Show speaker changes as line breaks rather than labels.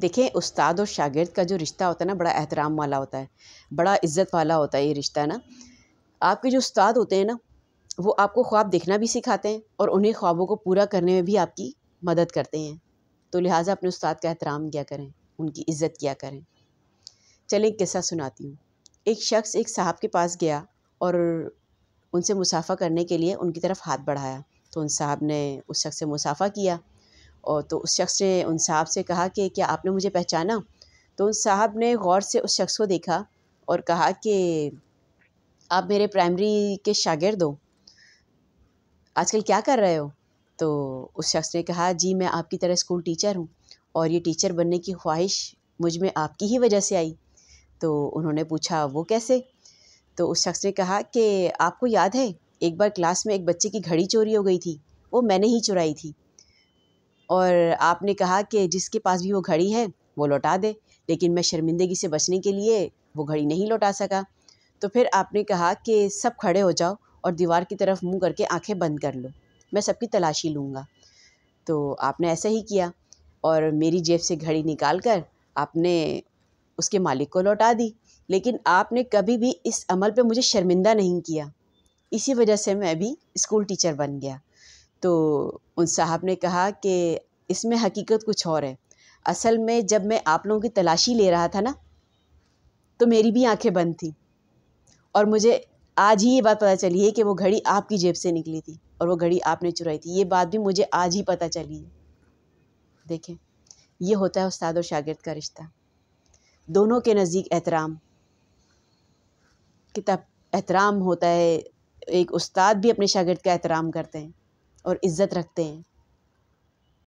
देखें उस्ताद और शागिर्द का जो रिश्ता होता है ना बड़ा एहतराम वाला होता है बड़ा इज़्ज़त वाला होता है ये रिश्ता ना आपके जो उस्ताद होते हैं ना वो आपको ख्वाब देखना भी सिखाते हैं और उन्हें ख्वाबों को पूरा करने में भी आपकी मदद करते हैं तो लिहाजा अपने उस्ताद का एहतराम किया करें उनकी इज़्ज़त किया करें चलें किस्सा सुनाती हूँ एक शख्स एक साहब के पास गया और उनसे मुसाफ़ा करने के लिए उनकी तरफ हाथ बढ़ाया तो उन साहब ने उस शख्स से मुसाफ़ा किया और तो उस शख्स ने उन साहब से कहा कि क्या आपने मुझे पहचाना तो उन साहब ने गौर से उस शख्स को देखा और कहा कि आप मेरे प्राइमरी के शागिर्द हो आजकल क्या कर रहे हो तो उस शख्स ने कहा जी मैं आपकी तरह स्कूल टीचर हूँ और ये टीचर बनने की ख्वाहिश मुझ में आपकी ही वजह से आई तो उन्होंने पूछा वो कैसे तो उस शख्स ने कहा कि आपको याद है एक बार क्लास में एक बच्चे की घड़ी चोरी हो गई थी वो मैंने ही चुराई थी और आपने कहा कि जिसके पास भी वो घड़ी है वो लौटा दे लेकिन मैं शर्मिंदगी से बचने के लिए वो घड़ी नहीं लौटा सका तो फिर आपने कहा कि सब खड़े हो जाओ और दीवार की तरफ मुंह करके आंखें बंद कर लो मैं सबकी तलाशी लूँगा तो आपने ऐसा ही किया और मेरी जेब से घड़ी निकाल कर आपने उसके मालिक को लौटा दी लेकिन आपने कभी भी इस अमल पे मुझे शर्मिंदा नहीं किया इसी वजह से मैं भी स्कूल टीचर बन गया तो उन साहब ने कहा कि इसमें हकीकत कुछ और है असल में जब मैं आप लोगों की तलाशी ले रहा था ना तो मेरी भी आंखें बंद थी और मुझे आज ही ये बात पता चली है कि वो घड़ी आपकी जेब से निकली थी और वो घड़ी आपने चुराई थी ये बात भी मुझे आज ही पता चली है देखें ये होता है उस्ताद और शागिर्द का रिश्ता दोनों के नज़दीक एहतराम किताब एहतराम होता है एक उस्ताद भी अपने शागिर्द का एहतराम करते हैं और इज़्ज़त रखते हैं